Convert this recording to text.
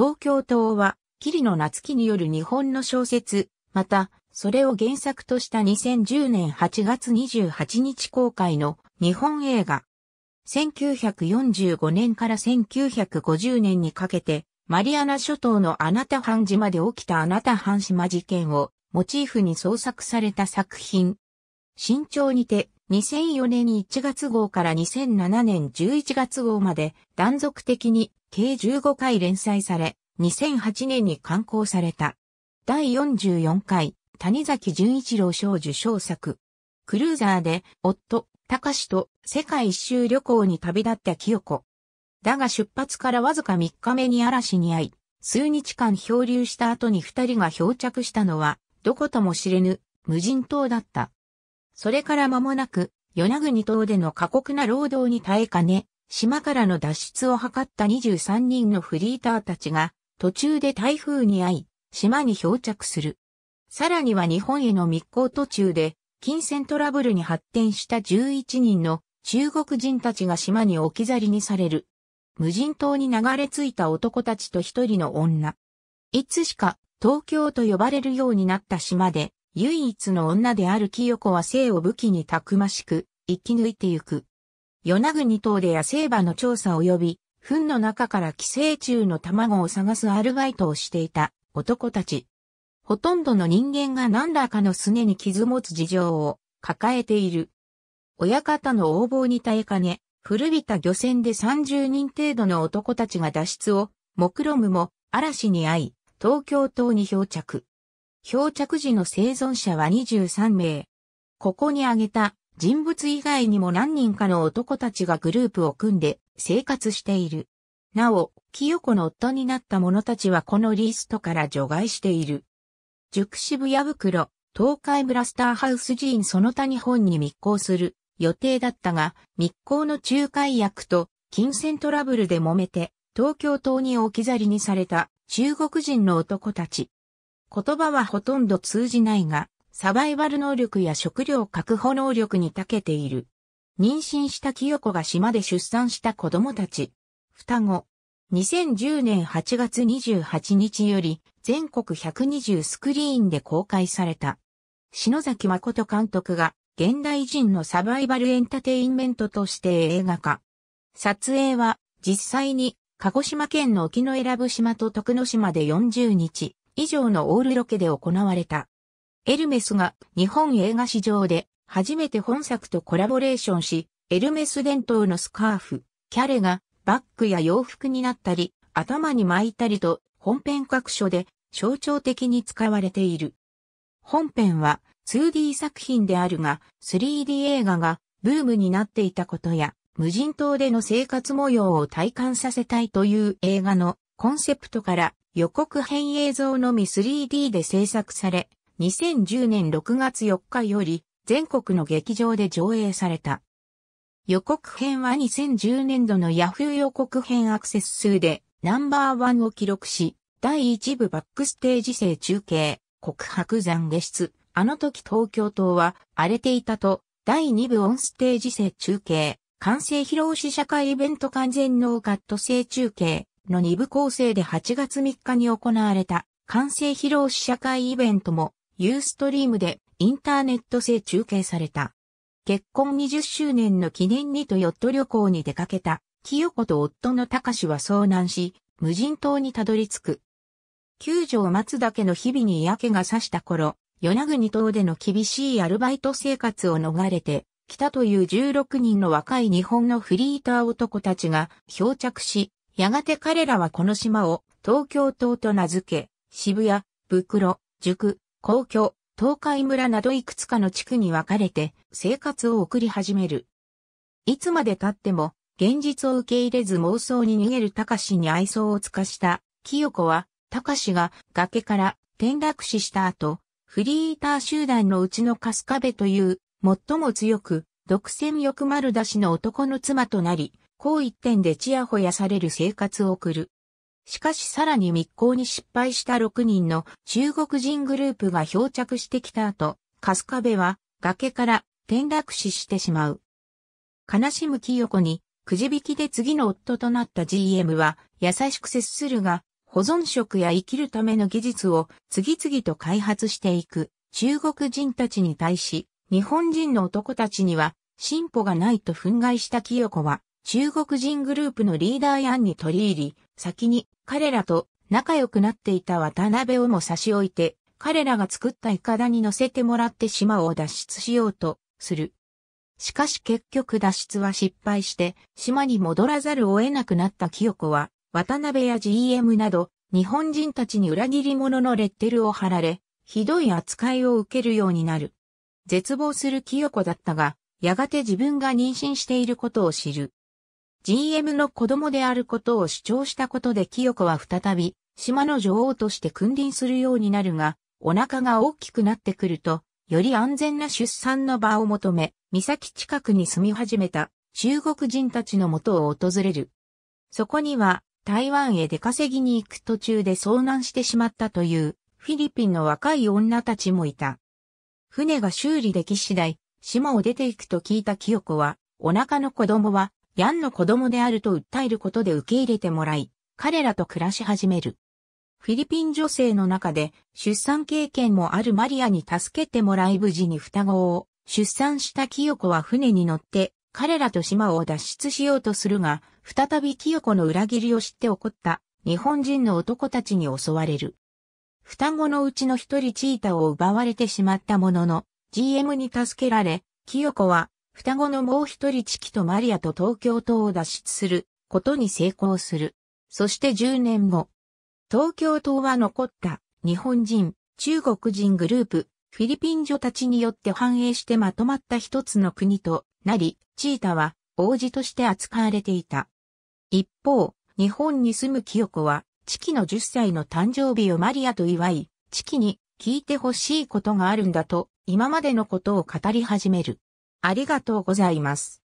東京島は、霧の夏樹による日本の小説、また、それを原作とした2010年8月28日公開の日本映画。1945年から1950年にかけて、マリアナ諸島のあなた半島で起きたあなた半島事件をモチーフに創作された作品。新潮にて2004年1月号から2007年11月号まで断続的に計15回連載され、2008年に刊行された。第44回、谷崎潤一郎賞受賞作。クルーザーで、夫、隆と世界一周旅行に旅立った清子。だが出発からわずか3日目に嵐に遭い、数日間漂流した後に二人が漂着したのは、どことも知れぬ、無人島だった。それから間もなく、与那国島での過酷な労働に耐えかね、島からの脱出を図った23人のフリーターたちが、途中で台風に遭い、島に漂着する。さらには日本への密航途中で、金銭トラブルに発展した11人の中国人たちが島に置き去りにされる。無人島に流れ着いた男たちと一人の女。いつしか東京と呼ばれるようになった島で、唯一の女である清子は性を武器にたくましく、生き抜いてゆく。与那国島で野生馬の調査及び、糞の中から寄生虫の卵を探すアルバイトをしていた男たち。ほとんどの人間が何らかのすねに傷持つ事情を抱えている。親方の横暴に耐えかね、古びた漁船で30人程度の男たちが脱出を、目論むも嵐に遭い、東京島に漂着。漂着時の生存者は23名。ここに挙げた人物以外にも何人かの男たちがグループを組んで生活している。なお、清子の夫になった者たちはこのリストから除外している。熟渋谷袋、東海ブラスターハウス寺院その他日本に密航する予定だったが、密航の仲介役と金銭トラブルで揉めて、東京島に置き去りにされた中国人の男たち。言葉はほとんど通じないが、サバイバル能力や食料確保能力に長けている。妊娠した清子が島で出産した子供たち。双子。2010年8月28日より全国120スクリーンで公開された。篠崎誠監督が現代人のサバイバルエンターテインメントとして映画化。撮影は実際に鹿児島県の沖永良部島と徳之島で40日以上のオールロケで行われた。エルメスが日本映画史上で初めて本作とコラボレーションし、エルメス伝統のスカーフ、キャレがバッグや洋服になったり、頭に巻いたりと本編各所で象徴的に使われている。本編は 2D 作品であるが 3D 映画がブームになっていたことや無人島での生活模様を体感させたいという映画のコンセプトから予告編映像のみ 3D で制作され2010年6月4日より全国の劇場で上映された。予告編は2010年度の Yahoo 予告編アクセス数でナンバーワンを記録し、第1部バックステージ生中継、告白残下室、あの時東京島は荒れていたと、第2部オンステージ生中継、完成披露試写会イベント完全ノーカット生中継の2部構成で8月3日に行われた完成披露試写会イベントもユーストリームでインターネット制中継された。結婚20周年の記念にとヨット旅行に出かけた、清子と夫の隆は遭難し、無人島にたどり着く。救助を待つだけの日々に嫌気がさした頃、与那国島での厳しいアルバイト生活を逃れて、来たという16人の若い日本のフリーター男たちが漂着し、やがて彼らはこの島を東京島と名付け、渋谷、袋、塾、皇居、東海村などいくつかの地区に分かれて生活を送り始める。いつまで経っても現実を受け入れず妄想に逃げる高志に愛想を尽かした清子は高志が崖から転落死した後、フリーター集団のうちのカスカベという最も強く独占欲丸出しの男の妻となり、こう一点でちやほやされる生活を送る。しかしさらに密航に失敗した6人の中国人グループが漂着してきた後、カスカベは崖から転落死してしまう。悲しむ清子に、くじ引きで次の夫となった GM は優しく接するが、保存食や生きるための技術を次々と開発していく中国人たちに対し、日本人の男たちには進歩がないと憤慨した清子は、中国人グループのリーダーんに取り入り、先に彼らと仲良くなっていた渡辺をも差し置いて、彼らが作ったイカダに乗せてもらって島を脱出しようとする。しかし結局脱出は失敗して島に戻らざるを得なくなった清子は渡辺や GM など日本人たちに裏切り者のレッテルを貼られひどい扱いを受けるようになる。絶望する清子だったがやがて自分が妊娠していることを知る。GM の子供であることを主張したことで清子は再び、島の女王として君臨するようになるが、お腹が大きくなってくると、より安全な出産の場を求め、岬近くに住み始めた中国人たちのもとを訪れる。そこには、台湾へ出稼ぎに行く途中で遭難してしまったという、フィリピンの若い女たちもいた。船が修理でき次第、島を出て行くと聞いた清子は、お腹の子供はヤンの子供であると訴えることで受け入れてもらい、彼らと暮らし始める。フィリピン女性の中で出産経験もあるマリアに助けてもらい無事に双子を出産した清子は船に乗って彼らと島を脱出しようとするが、再び清子の裏切りを知って怒った日本人の男たちに襲われる。双子のうちの一人チータを奪われてしまったものの、GM に助けられ、清子は双子のもう一人チキとマリアと東京都を脱出することに成功する。そして10年後、東京都は残った日本人、中国人グループ、フィリピン女たちによって繁栄してまとまった一つの国となり、チータは王子として扱われていた。一方、日本に住む清子は、チキの10歳の誕生日をマリアと祝い、チキに聞いてほしいことがあるんだと、今までのことを語り始める。ありがとうございます。